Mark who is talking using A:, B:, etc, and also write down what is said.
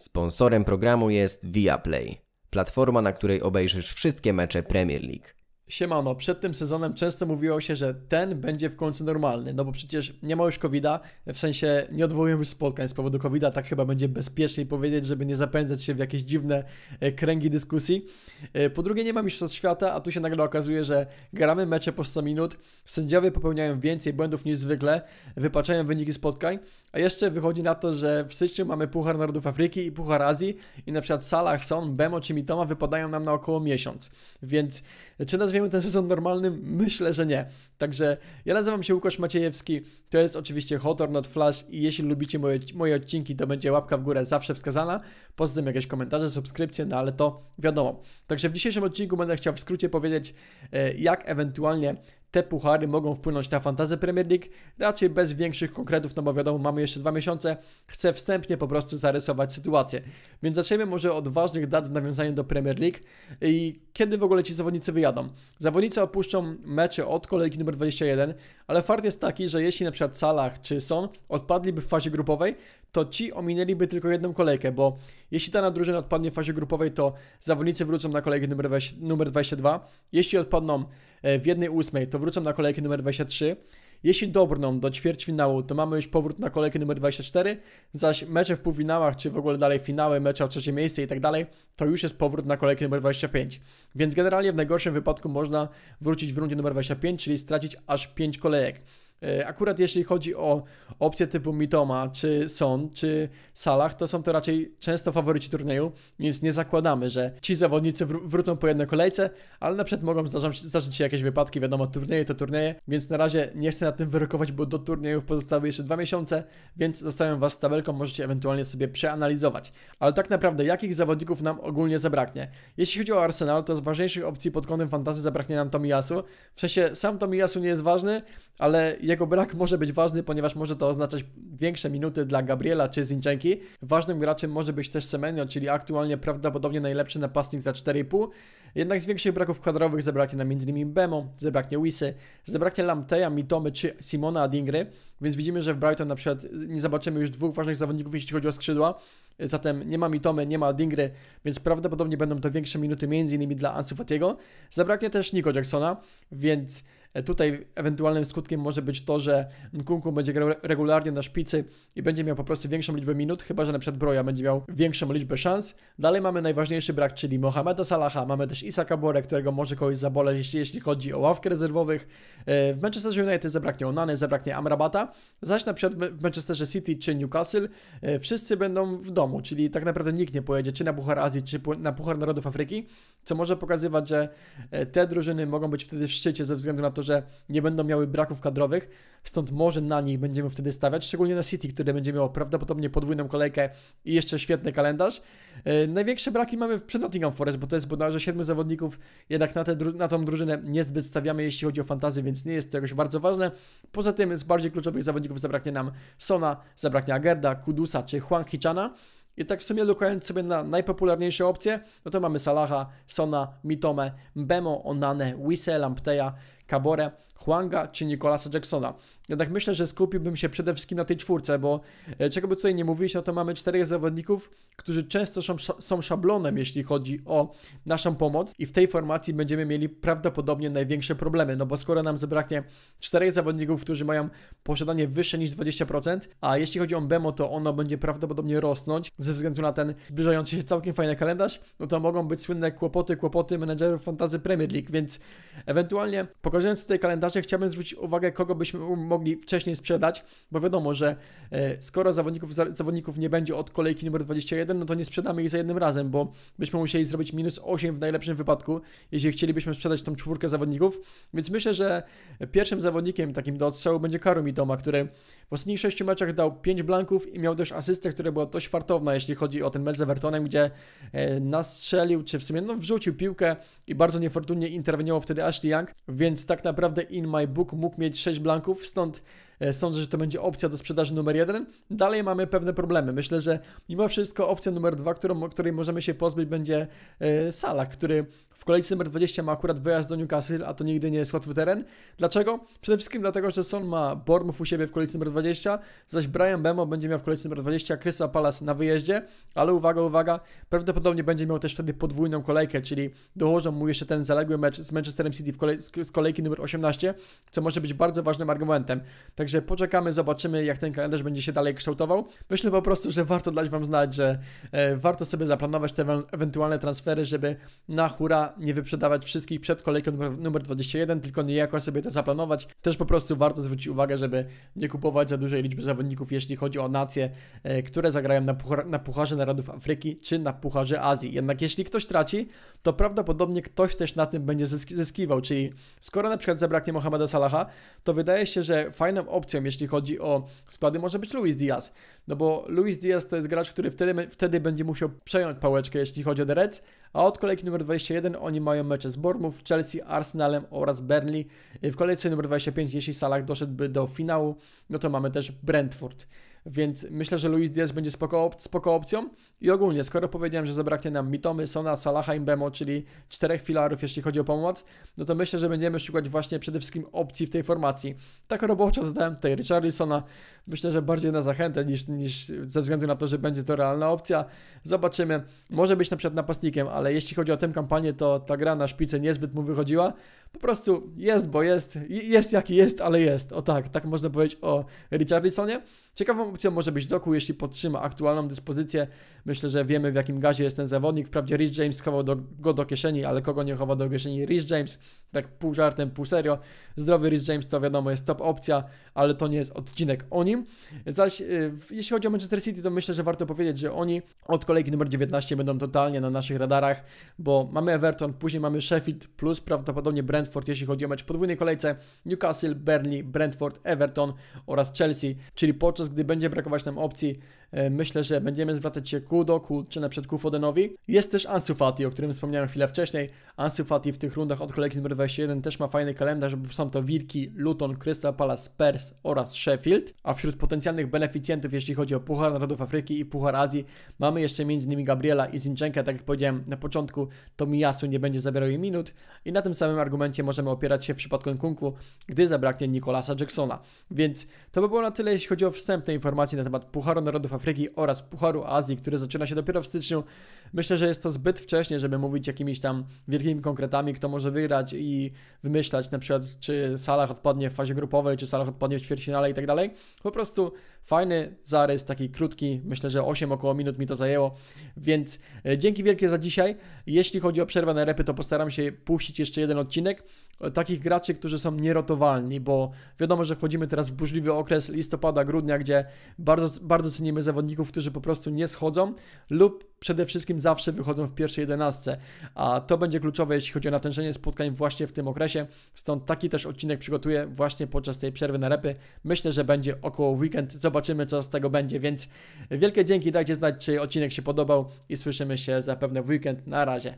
A: Sponsorem programu jest Viaplay, platforma, na której obejrzysz wszystkie mecze Premier League. Siemano, przed tym sezonem często mówiło się, że ten będzie w końcu normalny, no bo przecież nie ma już COVID-a, w sensie nie odwołujemy już spotkań z powodu COVID-a, tak chyba będzie bezpieczniej powiedzieć, żeby nie zapędzać się w jakieś dziwne e, kręgi dyskusji. E, po drugie nie ma mistrzostw świata, a tu się nagle okazuje, że gramy mecze po 100 minut, sędziowie popełniają więcej błędów niż zwykle, wypaczają wyniki spotkań, a jeszcze wychodzi na to, że w styczniu mamy Puchar Narodów Afryki i Puchar Azji i na przykład Salah, Son, Bemo czy Mitoma wypadają nam na około miesiąc. Więc czy nazwiemy ten sezon normalnym? Myślę, że nie. Także ja nazywam się Łukasz Maciejewski, to jest oczywiście Hotor Not Flash i jeśli lubicie moje, moje odcinki, to będzie łapka w górę zawsze wskazana. Poza tym jakieś komentarze, subskrypcje, no ale to wiadomo. Także w dzisiejszym odcinku będę chciał w skrócie powiedzieć, e, jak ewentualnie te puchary mogą wpłynąć na fantazję Premier League, raczej bez większych konkretów, no bo wiadomo, mamy jeszcze dwa miesiące, chcę wstępnie po prostu zarysować sytuację. Więc zaczniemy może od ważnych dat w nawiązaniu do Premier League i kiedy w ogóle ci zawodnicy wyjadą. Zawodnicy opuszczą mecze od kolejki numer numer 21, ale fart jest taki, że jeśli na przykład Salah czy Son odpadliby w fazie grupowej, to ci ominęliby tylko jedną kolejkę, bo jeśli dana drużyna odpadnie w fazie grupowej, to zawodnicy wrócą na kolejkę numer, numer 22, jeśli odpadną e, w jednej to wrócą na kolejkę numer 23, jeśli dobrną do ćwierćfinału, to mamy już powrót na kolejkę numer 24, zaś mecze w półfinałach, czy w ogóle dalej finały, mecze o trzecie miejsce i tak dalej, to już jest powrót na kolejkę numer 25. Więc generalnie w najgorszym wypadku można wrócić w rundzie numer 25, czyli stracić aż 5 kolejek. E, akurat jeśli chodzi o opcje typu Mitoma, czy Son, czy Salah, to są to raczej często faworyci turnieju, więc nie zakładamy, że ci zawodnicy wr wrócą po jednej kolejce, ale na przykład mogą zdarzyć się jakieś wypadki, wiadomo, turnieje to turnieje, więc na razie nie chcę nad tym wyrokować, bo do turniejów pozostały jeszcze dwa miesiące, więc zostawiam Was z tabelką, możecie ewentualnie sobie przeanalizować. Ale tak naprawdę, jakich zawodników nam ogólnie zabraknie? Jeśli chodzi o Arsenal, to z ważniejszych opcji pod kątem fantazy zabraknie nam Tomiyasu. W sensie, sam Tomiyasu nie jest ważny, ale jego brak może być ważny, ponieważ może to oznaczać większe minuty dla Gabriela czy Zinchenki. Ważnym graczem może być też Semenio, czyli aktualnie prawdopodobnie najlepszy napastnik za 4,5. Jednak z większych braków kadrowych zabraknie nam m.in. Bemo, zabraknie Wisy, zabraknie Lamteja, Mitomy czy Simona Adingry, więc widzimy, że w Brighton na przykład nie zobaczymy już dwóch ważnych zawodników, jeśli chodzi o skrzydła. Zatem nie ma Mitomy, nie ma Adingry, więc prawdopodobnie będą to większe minuty m.in. dla Ansu Fatiego. Zabraknie też Nico Jacksona, więc E, tutaj ewentualnym skutkiem może być to, że Nkunku będzie grał regularnie na szpicy i będzie miał po prostu większą liczbę minut, chyba że na przykład Broja będzie miał większą liczbę szans. Dalej mamy najważniejszy brak, czyli Mohameda Salaha, mamy też Isaka Bore, którego może kogoś zaboleć, jeśli, jeśli chodzi o ławkę rezerwowych. E, w Manchester United zabraknie Onany, zabraknie Amrabata, zaś na przykład w Manchesterze City czy Newcastle e, wszyscy będą w domu, czyli tak naprawdę nikt nie pojedzie czy na Puchar Azji, czy na Puchar Narodów Afryki, co może pokazywać, że te drużyny mogą być wtedy w szczycie ze względu na to, to, że nie będą miały braków kadrowych, stąd może na nich będziemy wtedy stawiać, szczególnie na City, które będzie miało prawdopodobnie podwójną kolejkę i jeszcze świetny kalendarz. E, największe braki mamy w przed Nottingham Forest, bo to jest bodajże 7 zawodników, jednak na, tę na tą drużynę niezbyt stawiamy, jeśli chodzi o fantazy, więc nie jest to jakoś bardzo ważne. Poza tym z bardziej kluczowych zawodników zabraknie nam Sona, zabraknie Agerda, Kudusa czy Huang Hichana. I tak w sumie lukając sobie na najpopularniejsze opcje, no to mamy Salaha, Sona, Mitome, Bemo, Onane, Wise, Lampteja, Acabou, né? Huanga czy Nicolasa Jacksona. Jednak myślę, że skupiłbym się przede wszystkim na tej czwórce, bo e, czego by tutaj nie mówić, no to mamy czterech zawodników, którzy często są szablonem, jeśli chodzi o naszą pomoc i w tej formacji będziemy mieli prawdopodobnie największe problemy, no bo skoro nam zabraknie czterech zawodników, którzy mają posiadanie wyższe niż 20%, a jeśli chodzi o Bemo, to ono będzie prawdopodobnie rosnąć ze względu na ten zbliżający się całkiem fajny kalendarz, no to mogą być słynne kłopoty, kłopoty menedżerów fantazy Premier League, więc ewentualnie pokazując tutaj kalendarz sprzedaży chciałbym zwrócić uwagę, kogo byśmy mogli wcześniej sprzedać, bo wiadomo, że e, skoro zawodników, zawodników nie będzie od kolejki numer 21, no to nie sprzedamy ich za jednym razem, bo byśmy musieli zrobić minus 8 w najlepszym wypadku, jeśli chcielibyśmy sprzedać tą czwórkę zawodników. Więc myślę, że pierwszym zawodnikiem takim do odstrzału będzie Karu Mitoma, który w ostatnich 6 meczach dał 5 blanków i miał też asystę, która była dość fartowna, jeśli chodzi o ten mecz z Evertonem, gdzie e, nastrzelił, czy w sumie no, wrzucił piłkę i bardzo niefortunnie interweniował wtedy Ashley Young, więc tak naprawdę in my book mógł mieć 6 blanków, stąd E, sądzę, że to będzie opcja do sprzedaży numer jeden. Dalej mamy pewne problemy. Myślę, że mimo wszystko opcja numer dwa, którą, której możemy się pozbyć, będzie e, Salah, który w kolejce numer 20 ma akurat wyjazd do Newcastle, a to nigdy nie jest łatwy teren. Dlaczego? Przede wszystkim dlatego, że Son ma Bournemouth u siebie w kolejce numer 20, zaś Brian Bemo będzie miał w kolejce numer 20 Krysa Palace na wyjeździe, ale uwaga, uwaga, prawdopodobnie będzie miał też wtedy podwójną kolejkę, czyli dołożą mu jeszcze ten zaległy mecz z Manchesterem City w kolej, z kolejki numer 18, co może być bardzo ważnym argumentem. Także Także poczekamy, zobaczymy, jak ten kalendarz będzie się dalej kształtował. Myślę po prostu, że warto dać Wam znać, że e, warto sobie zaplanować te ewentualne transfery, żeby na hura nie wyprzedawać wszystkich przed kolejką numer, numer 21, tylko niejako sobie to zaplanować. Też po prostu warto zwrócić uwagę, żeby nie kupować za dużej liczby zawodników, jeśli chodzi o nacje, e, które zagrają na, puchar, na Pucharze Narodów Afryki czy na Pucharze Azji. Jednak jeśli ktoś traci, to prawdopodobnie ktoś też na tym będzie zyskiwał, czyli skoro na przykład zabraknie Mohameda Salaha, to wydaje się, że fajną opcją opcją, jeśli chodzi o składy, może być Luis Diaz. No bo Luis Diaz to jest gracz, który wtedy, wtedy będzie musiał przejąć pałeczkę, jeśli chodzi o The Reds, a od kolejki numer 21 oni mają mecze z Bournemouth, Chelsea, Arsenalem oraz Burnley. W kolejce numer 25, jeśli Salah doszedłby do finału, no to mamy też Brentford więc myślę, że Luis Diaz będzie spoko, op spoko opcją. I ogólnie, skoro powiedziałem, że zabraknie nam Mitomy, Sona, Salaha i Mbemo, czyli czterech filarów, jeśli chodzi o pomoc, no to myślę, że będziemy szukać właśnie przede wszystkim opcji w tej formacji. Tak roboczo dodałem tutaj Richarlisona, myślę, że bardziej na zachętę niż, niż ze względu na to, że będzie to realna opcja. Zobaczymy, może być na przykład napastnikiem, ale jeśli chodzi o tę kampanię, to ta gra na szpicę niezbyt mu wychodziła, po prostu jest, bo jest, jest jaki jest, ale jest. O tak, tak można powiedzieć o Richarlisonie. Ciekawą opcją może być doku, jeśli podtrzyma aktualną dyspozycję. Myślę, że wiemy w jakim gazie jest ten zawodnik. Wprawdzie Rich James schował do, go do kieszeni, ale kogo nie chowa do kieszeni? Rich James, tak pół żartem, pół serio. Zdrowy Rich James to wiadomo jest top opcja, ale to nie jest odcinek o nim. Zaś y, jeśli chodzi o Manchester City, to myślę, że warto powiedzieć, że oni od kolejki numer 19 będą totalnie na naszych radarach, bo mamy Everton, później mamy Sheffield, plus prawdopodobnie Brent. Brentford, jeśli chodzi o mecz w podwójnej kolejce, Newcastle, Burnley, Brentford, Everton oraz Chelsea, czyli podczas gdy będzie brakować nam opcji E, myślę, że będziemy zwracać się ku doku, czy na przykład ku Fodenowi. Jest też Ansu Fati, o którym wspomniałem chwilę wcześniej. Ansu Fati w tych rundach od kolejki numer 21 też ma fajny kalendarz, bo są to Wilki, Luton, Crystal Palace, Spurs oraz Sheffield. A wśród potencjalnych beneficjentów, jeśli chodzi o Puchar Narodów Afryki i Puchar Azji, mamy jeszcze m.in. Gabriela i Zinchenka, tak jak powiedziałem na początku, to Miyasu nie będzie zabierał jej minut i na tym samym argumencie możemy opierać się w przypadku Nkunku, gdy zabraknie Nikolasa Jacksona. Więc to by było na tyle, jeśli chodzi o wstępne informacje na temat Pucharu Narodów Afryki Afryki oraz Pucharu Azji, który zaczyna się dopiero w styczniu. Myślę, że jest to zbyt wcześnie, żeby mówić jakimiś tam wielkimi konkretami, kto może wygrać i wymyślać na przykład, czy Salah odpadnie w fazie grupowej, czy Salah odpadnie w ćwierćfinale i tak dalej. Po prostu Fajny zarys, taki krótki, myślę, że 8 około minut mi to zajęło, więc e, dzięki wielkie za dzisiaj. Jeśli chodzi o przerwę na repy, to postaram się puścić jeszcze jeden odcinek e, takich graczy, którzy są nierotowalni, bo wiadomo, że wchodzimy teraz w burzliwy okres listopada, grudnia, gdzie bardzo, bardzo cenimy zawodników, którzy po prostu nie schodzą lub przede wszystkim zawsze wychodzą w pierwszej jedenastce, a to będzie kluczowe, jeśli chodzi o natężenie spotkań właśnie w tym okresie, stąd taki też odcinek przygotuję właśnie podczas tej przerwy na repy. Myślę, że będzie około weekend, zobaczymy co z tego będzie, więc wielkie dzięki, dajcie znać, czy odcinek się podobał i słyszymy się zapewne w weekend. Na razie.